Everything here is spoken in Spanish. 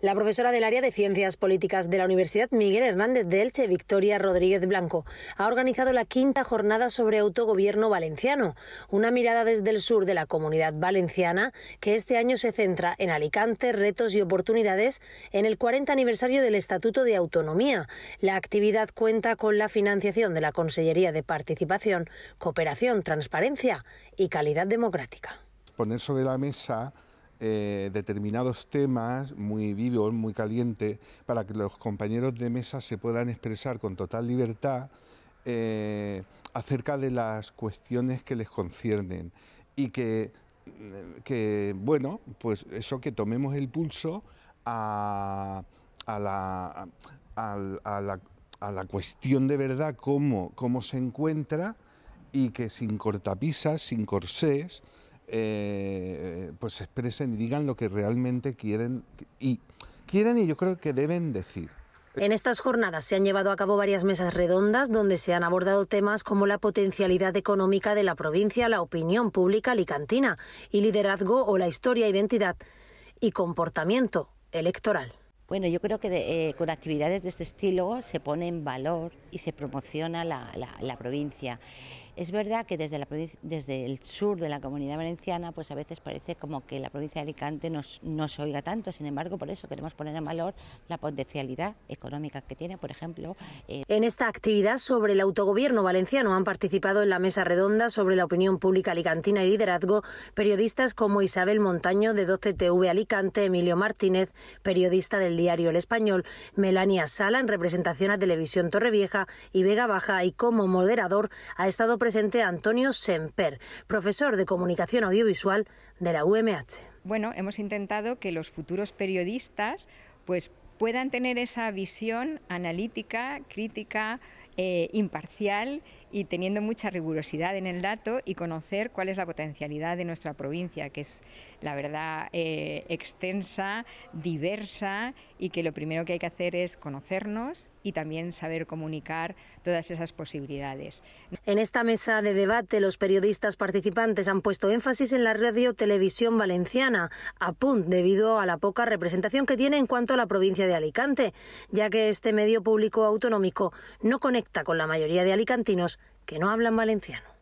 La profesora del área de Ciencias Políticas de la Universidad Miguel Hernández de Elche, Victoria Rodríguez Blanco, ha organizado la quinta jornada sobre autogobierno valenciano, una mirada desde el sur de la comunidad valenciana que este año se centra en Alicante, retos y oportunidades en el 40 aniversario del Estatuto de Autonomía. La actividad cuenta con la financiación de la Consellería de Participación, Cooperación, Transparencia y Calidad Democrática. Poner sobre la mesa eh, determinados temas muy vivos, muy calientes, para que los compañeros de mesa se puedan expresar con total libertad eh, acerca de las cuestiones que les conciernen y que, mm, que bueno, pues eso que tomemos el pulso a, a, la, a cuestión de verdad, cómo, cómo se encuentra y que sin cortapisas, sin corsés, eh, pues expresen y digan lo que realmente quieren y quieren y yo creo que deben decir. En estas jornadas se han llevado a cabo varias mesas redondas donde se han abordado temas como la potencialidad económica de la provincia, la opinión pública alicantina y liderazgo o la historia, e identidad y comportamiento electoral. Bueno, yo creo que eh, con actividades de este estilo se pone en valor y se promociona la, la, la provincia. Es verdad que desde, la, desde el sur de la comunidad valenciana, pues a veces parece como que la provincia de Alicante no se oiga tanto, sin embargo, por eso queremos poner en valor la potencialidad económica que tiene, por ejemplo. Eh, en esta actividad sobre el autogobierno valenciano han participado en la mesa redonda sobre la opinión pública alicantina y liderazgo periodistas como Isabel Montaño de 12TV Alicante, Emilio Martínez, periodista del diario El Español, Melania Sala en representación a Televisión Torrevieja y Vega Baja y como moderador ha estado presente presente Antonio Semper, profesor de Comunicación Audiovisual de la UMH. Bueno, hemos intentado que los futuros periodistas pues, puedan tener esa visión analítica, crítica, eh, imparcial y teniendo mucha rigurosidad en el dato y conocer cuál es la potencialidad de nuestra provincia, que es la verdad eh, extensa, diversa y que lo primero que hay que hacer es conocernos y también saber comunicar todas esas posibilidades. En esta mesa de debate, los periodistas participantes han puesto énfasis en la radio televisión valenciana, a debido a la poca representación que tiene en cuanto a la provincia de Alicante, ya que este medio público autonómico no conecta con la mayoría de alicantinos que no hablan valenciano.